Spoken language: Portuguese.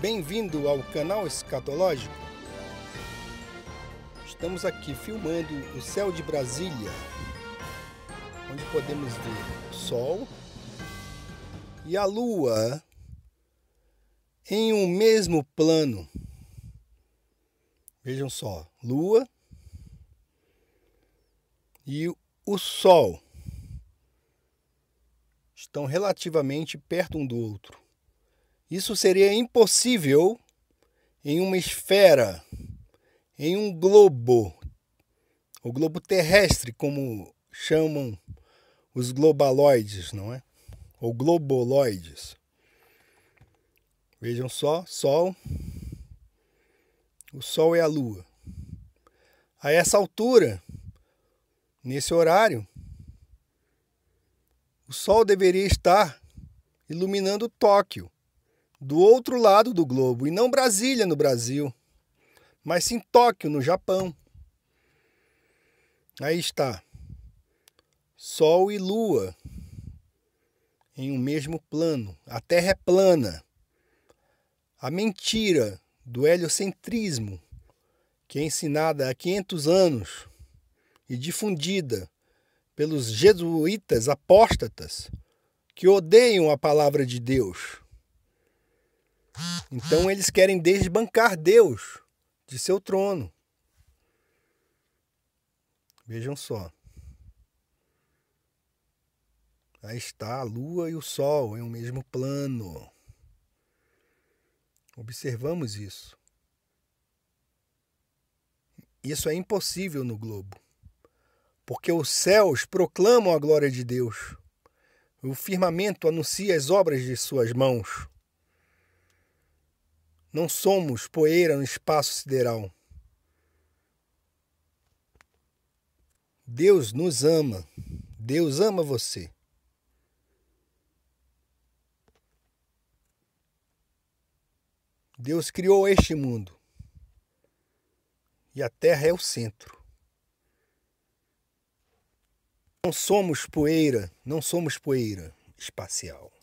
Bem-vindo ao canal Escatológico. Estamos aqui filmando o céu de Brasília, onde podemos ver o Sol e a Lua em um mesmo plano. Vejam só, Lua e o Sol estão relativamente perto um do outro. Isso seria impossível em uma esfera, em um globo, o globo terrestre, como chamam os globaloides, não é? Ou globoloides. Vejam só, Sol. O Sol é a Lua. A essa altura, nesse horário, o Sol deveria estar iluminando Tóquio do outro lado do globo, e não Brasília no Brasil, mas sim Tóquio no Japão. Aí está. Sol e Lua em um mesmo plano. A Terra é plana. A mentira do heliocentrismo, que é ensinada há 500 anos e difundida pelos jesuítas apóstatas que odeiam a palavra de Deus então eles querem desbancar Deus de seu trono. Vejam só. Aí está a lua e o sol em um mesmo plano. Observamos isso. Isso é impossível no globo, porque os céus proclamam a glória de Deus. O firmamento anuncia as obras de suas mãos. Não somos poeira no espaço sideral. Deus nos ama. Deus ama você. Deus criou este mundo e a Terra é o centro. Não somos poeira, não somos poeira espacial.